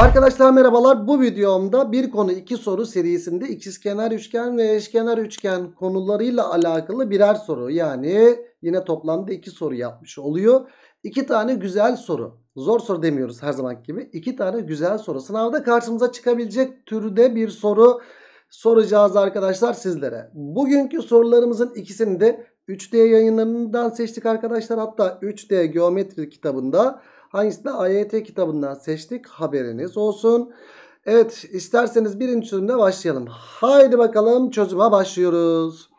Arkadaşlar merhabalar. Bu videomda bir konu iki soru serisinde ikizkenar üçgen ve eşkenar üçgen konularıyla alakalı birer soru. Yani yine toplamda iki soru yapmış oluyor. İki tane güzel soru. Zor soru demiyoruz her zaman gibi. İki tane güzel soru. Sınavda karşımıza çıkabilecek türde bir soru soracağız arkadaşlar sizlere. Bugünkü sorularımızın ikisini de 3D yayınlarından seçtik arkadaşlar. Hatta 3D geometri kitabında Hangisini AYT kitabından seçtik haberiniz olsun. Evet isterseniz birinci çözümle başlayalım. Haydi bakalım çözüme başlıyoruz.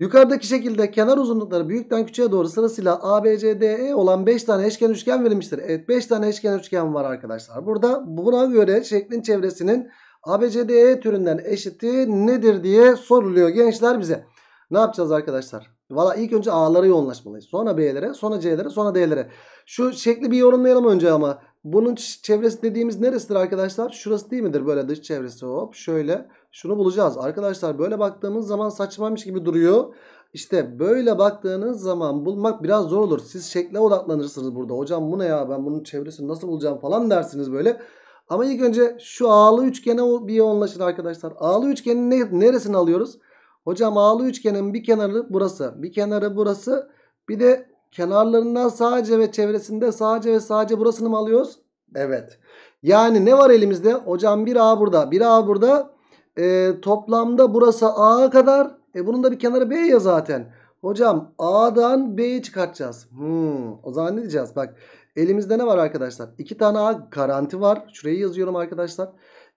Yukarıdaki şekilde kenar uzunlukları büyükten küçüğe doğru sırasıyla ABCDE olan 5 tane eşken üçgen verilmiştir. Evet 5 tane eşken üçgen var arkadaşlar. Burada buna göre şeklin çevresinin ABCDE türünden eşiti nedir diye soruluyor gençler bize. Ne yapacağız arkadaşlar? Valla ilk önce A'lara yoğunlaşmalıyız. Sonra B'lere, sonra C'lere, sonra D'lere. Şu şekli bir yorumlayalım önce ama. Bunun çevresi dediğimiz neresidir arkadaşlar? Şurası değil midir böyle dış çevresi? Hop şöyle. Şunu bulacağız. Arkadaşlar böyle baktığımız zaman saçmamış gibi duruyor. İşte böyle baktığınız zaman bulmak biraz zor olur. Siz şekle odaklanırsınız burada. Hocam bu ne ya ben bunun çevresini nasıl bulacağım falan dersiniz böyle. Ama ilk önce şu ağlı üçgene bir yoğunlaşın arkadaşlar. Ağlı üçgenin neresini alıyoruz? Hocam ağlı üçgenin bir kenarı burası. Bir kenarı burası. Bir de kenarlarından sadece ve çevresinde sadece ve sadece burasını mı alıyoruz? Evet. Yani ne var elimizde? Hocam bir A burada. bir A burada. E, toplamda burası a kadar. E bunun da bir kenarı B ya zaten. Hocam A'dan B'yi çıkartacağız. Hmm, o zaman ne diyeceğiz? Bak elimizde ne var arkadaşlar? İki tane A garanti var. Şurayı yazıyorum arkadaşlar.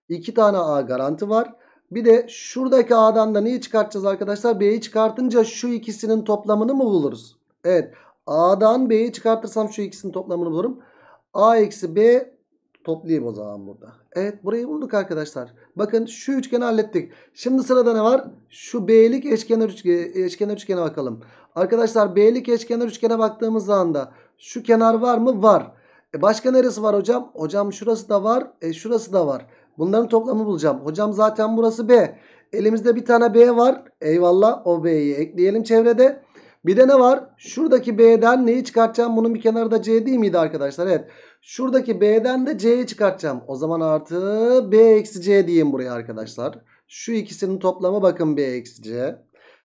İki tane A garanti var. Bir de şuradaki A'dan da neyi çıkartacağız arkadaşlar? B'yi çıkartınca şu ikisinin toplamını mı buluruz? Evet. A'dan B'yi çıkartırsam şu ikisinin toplamını bulurum. A eksi B toplayayım o zaman burada. Evet burayı bulduk arkadaşlar. Bakın şu üçgeni hallettik. Şimdi sırada ne var? Şu B'lik eşkenar, üçgen, eşkenar üçgene bakalım. Arkadaşlar B'lik eşkenar üçgene baktığımız anda şu kenar var mı? Var. E başka neresi var hocam? Hocam şurası da var. E şurası da var. Bunların toplamı bulacağım. Hocam zaten burası B. Elimizde bir tane B var. Eyvallah o B'yi ekleyelim çevrede. Bir de ne var? Şuradaki B'den neyi çıkartacağım? Bunun bir kenarı da C değil miydi arkadaşlar? Evet. Şuradaki B'den de C'yi çıkartacağım. O zaman artı B eksi C diyeyim buraya arkadaşlar. Şu ikisinin toplamı bakın B eksi C.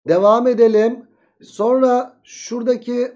Devam edelim. Sonra şuradaki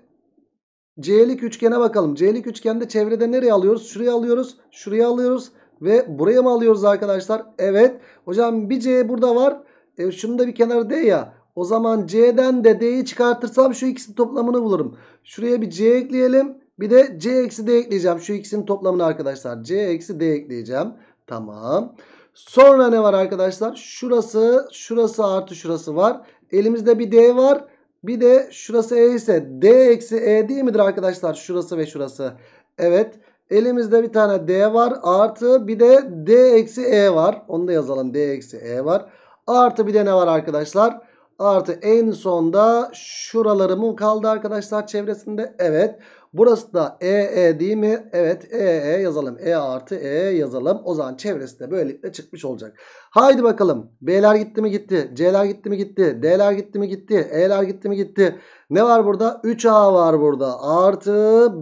C'lik üçgene bakalım. C'lik üçgende çevrede nereye alıyoruz? Şuraya alıyoruz. Şuraya alıyoruz. Ve buraya mı alıyoruz arkadaşlar? Evet. Hocam bir C burada var. E, şunun da bir kenarı D ya. O zaman C'den de D'yi çıkartırsam şu ikisinin toplamını bulurum. Şuraya bir C ekleyelim. Bir de C eksi D ekleyeceğim. Şu ikisinin toplamını arkadaşlar. C eksi D ekleyeceğim. Tamam. Sonra ne var arkadaşlar? Şurası, şurası artı şurası var. Elimizde bir D var. Bir de şurası E ise D eksi E değil midir arkadaşlar? Şurası ve şurası. Evet. Elimizde bir tane D var. Artı bir de D eksi E var. Onu da yazalım. D eksi E var. Artı bir de ne var arkadaşlar? Artı en sonda şuralarımın kaldı arkadaşlar çevresinde. Evet. Burası da EE değil mi? Evet EE yazalım. E artı E yazalım. O zaman çevresi de böylelikle çıkmış olacak. Haydi bakalım. B'ler gitti mi gitti. C'ler gitti mi gitti. D'ler gitti mi gitti. E'ler gitti mi gitti. Ne var burada? 3A var burada. Artı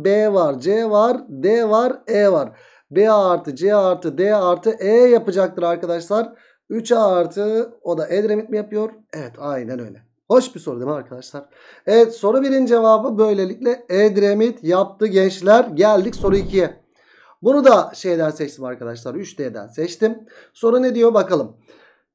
B var. C var. D var. E var. B artı C artı D artı E yapacaktır arkadaşlar. 3A artı o da Edremit mi yapıyor? Evet aynen öyle. Hoş bir soru değil mi arkadaşlar? Evet soru birin cevabı böylelikle Edremit yaptı gençler. Geldik soru 2'ye. Bunu da şeyden seçtim arkadaşlar. 3D'den seçtim. Soru ne diyor bakalım.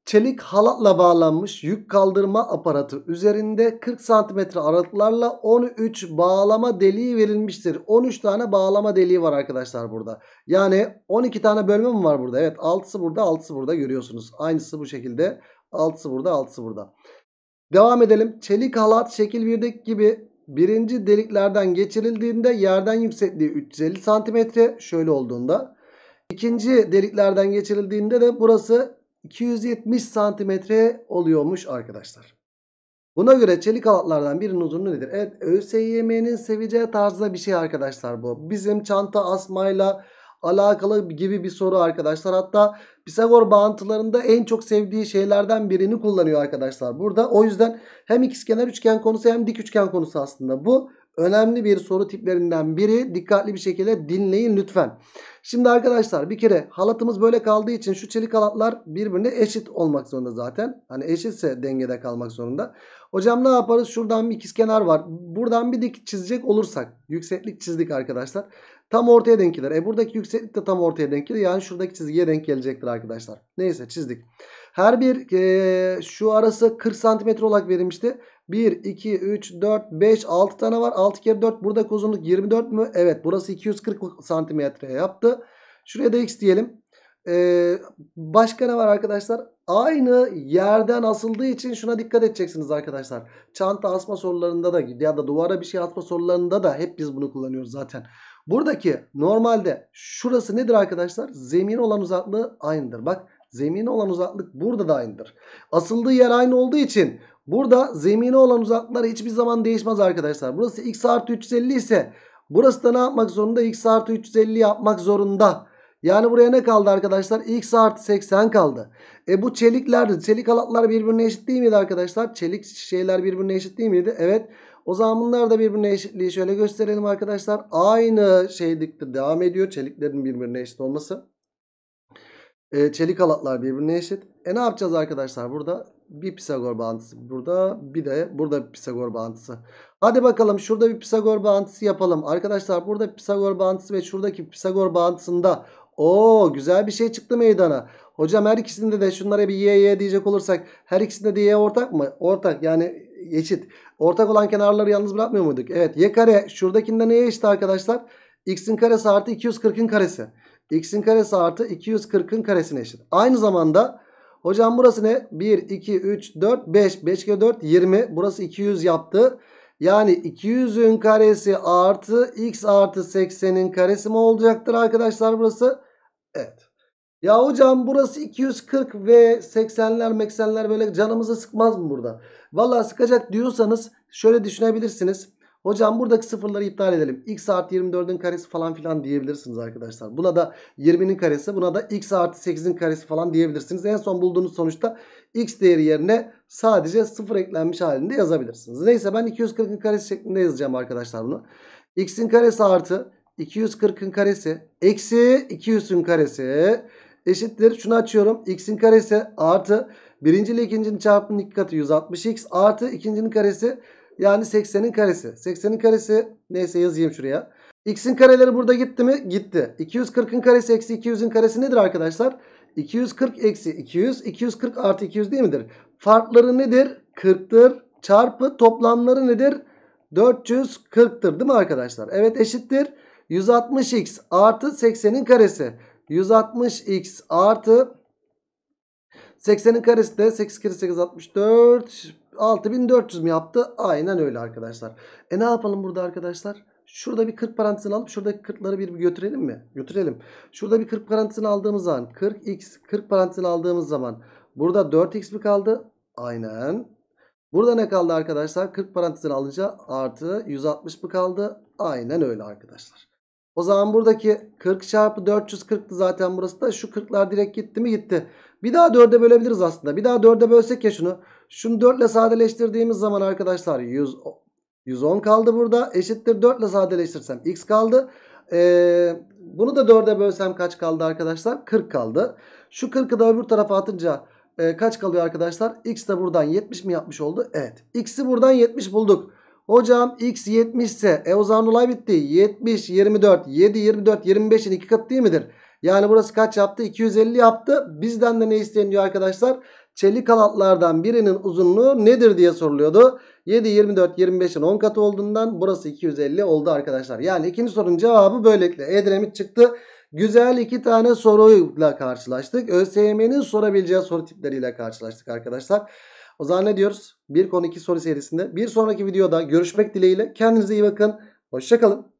Çelik halatla bağlanmış yük kaldırma aparatı üzerinde 40 cm aralıklarla 13 bağlama deliği verilmiştir. 13 tane bağlama deliği var arkadaşlar burada. Yani 12 tane bölme mi var burada? Evet 6'sı burada 6'sı burada görüyorsunuz. Aynısı bu şekilde 6'sı burada 6'sı burada. Devam edelim. Çelik halat şekil 1'deki gibi birinci deliklerden geçirildiğinde yerden yüksekliği 350 cm şöyle olduğunda. ikinci deliklerden geçirildiğinde de burası 270 cm oluyormuş arkadaşlar. Buna göre çelik halatlardan birinin uzunluğu nedir? Evet ÖSYM'nin seveceği tarzda bir şey arkadaşlar bu. Bizim çanta asmayla alakalı gibi bir soru arkadaşlar. Hatta Pisagor bağıntılarında en çok sevdiği şeylerden birini kullanıyor arkadaşlar burada. O yüzden hem ikizkenar üçgen konusu hem dik üçgen konusu aslında bu önemli bir soru tiplerinden biri. Dikkatli bir şekilde dinleyin lütfen. Şimdi arkadaşlar bir kere halatımız böyle kaldığı için şu çelik halatlar birbirine eşit olmak zorunda zaten. Hani eşitse dengede kalmak zorunda. Hocam ne yaparız? Şuradan bir ikizkenar var. Buradan bir dik çizecek olursak. Yükseklik çizdik arkadaşlar. Tam ortaya denk gelir. E buradaki yükseklik de tam ortaya denk gelir. Yani şuradaki çizgiye denk gelecektir arkadaşlar. Neyse çizdik. Her bir e, şu arası 40 santimetre olarak verilmişti. 1, 2, 3, 4, 5, 6 tane var. 6 kere 4. Buradaki uzunluk 24 mü? Evet. Burası 240 santimetre yaptı. Şuraya da x diyelim. Ee, başka ne var arkadaşlar? Aynı yerden asıldığı için şuna dikkat edeceksiniz arkadaşlar. Çanta asma sorularında da ya da duvara bir şey asma sorularında da hep biz bunu kullanıyoruz zaten. Buradaki normalde şurası nedir arkadaşlar? Zemin olan uzaklığı aynıdır. Bak zemin olan uzaklık burada da aynıdır. Asıldığı yer aynı olduğu için Burada zemine olan uzaklıklar hiçbir zaman değişmez arkadaşlar. Burası x artı 350 ise burası da ne yapmak zorunda? x artı 350 yapmak zorunda. Yani buraya ne kaldı arkadaşlar? x artı 80 kaldı. E bu çelikler, çelik halatlar birbirine eşit değil miydi arkadaşlar? Çelik şeyler birbirine eşit değil miydi? Evet. O zaman bunlar da birbirine eşitliği şöyle gösterelim arkadaşlar. Aynı şeylikte devam ediyor. Çeliklerin birbirine eşit olması. E, çelik halatlar birbirine eşit. E ne yapacağız arkadaşlar burada? Bir Pisagor bağıntısı burada. Bir de burada bir Pisagor bağıntısı. Hadi bakalım şurada bir Pisagor bağıntısı yapalım. Arkadaşlar burada Pisagor bağıntısı ve şuradaki Pisagor bağıntısında o güzel bir şey çıktı meydana. Hocam her ikisinde de şunlara bir y y diyecek olursak her ikisinde de y ortak mı? Ortak yani eşit. Ortak olan kenarları yalnız bırakmıyor muyduk? Evet y kare şuradakinde neye eşit arkadaşlar? x'in karesi artı 240'ın karesi x'in karesi artı 240'ın karesine eşit. Aynı zamanda hocam burası ne? 1, 2, 3, 4, 5. 5 kere 4 20. Burası 200 yaptı. Yani 200'ün karesi artı x artı 80'in karesi mi olacaktır arkadaşlar burası? Evet. Ya hocam burası 240 ve 80'ler meksenler böyle canımızı sıkmaz mı burada? Valla sıkacak diyorsanız şöyle düşünebilirsiniz. Hocam buradaki sıfırları iptal edelim. X artı 24'ün karesi falan filan diyebilirsiniz arkadaşlar. Buna da 20'nin karesi buna da X artı 8'in karesi falan diyebilirsiniz. En son bulduğunuz sonuçta X değeri yerine sadece sıfır eklenmiş halinde yazabilirsiniz. Neyse ben 240'ın karesi şeklinde yazacağım arkadaşlar bunu. X'in karesi artı 240'ın karesi eksi 200'ün karesi eşittir. Şunu açıyorum. X'in karesi artı birinci ile ikincinin çarpımının iki katı 160x artı ikincinin karesi yani 80'in karesi. 80'in karesi neyse yazayım şuraya. X'in kareleri burada gitti mi? Gitti. 240'ın karesi eksi 200'ün karesi nedir arkadaşlar? 240 eksi 200. 240 artı 200 değil midir? Farkları nedir? 40'tır. Çarpı toplamları nedir? 440'tır değil mi arkadaşlar? Evet eşittir. 160x artı 80'in karesi. 160x artı 80'in karesi de 8 kere 8 64 6400 mi yaptı? Aynen öyle arkadaşlar. E ne yapalım burada arkadaşlar? Şurada bir 40 parantezini alıp şuradaki 40'ları bir götürelim mi? Götürelim. Şurada bir 40 parantezini aldığımız zaman 40x 40 parantezini aldığımız zaman burada 4x mi kaldı? Aynen. Burada ne kaldı arkadaşlar? 40 parantezini alınca artı 160 mı kaldı? Aynen öyle arkadaşlar. O zaman buradaki 40 çarpı 440'tı zaten burası da. Şu 40'lar direkt gitti mi gitti. Bir daha 4'e bölebiliriz aslında. Bir daha 4'e bölsek ya şunu. Şunu 4 ile sadeleştirdiğimiz zaman arkadaşlar 100, 110 kaldı burada. Eşittir 4 ile sadeleştirsem x kaldı. Ee, bunu da 4'e bölsem kaç kaldı arkadaşlar? 40 kaldı. Şu 40'ı da öbür tarafa atınca e, kaç kalıyor arkadaşlar? X de buradan 70 mi yapmış oldu? Evet. X'i buradan 70 bulduk. Hocam x 70 ise e o zaman olay bitti. 70, 24, 7, 24, 25'in iki katı değil midir? Yani burası kaç yaptı? 250 yaptı. Bizden de ne isteniyor arkadaşlar? çelik halatlardan birinin uzunluğu nedir diye soruluyordu. 7, 24, 25'in 10 katı olduğundan burası 250 oldu arkadaşlar. Yani ikinci sorunun cevabı böylelikle Edremit çıktı. Güzel iki tane soruyla karşılaştık. ÖSYM'nin sorabileceği soru tipleriyle karşılaştık arkadaşlar. O zaman ne diyoruz? Bir konu iki soru serisinde bir sonraki videoda görüşmek dileğiyle. Kendinize iyi bakın. Hoşçakalın.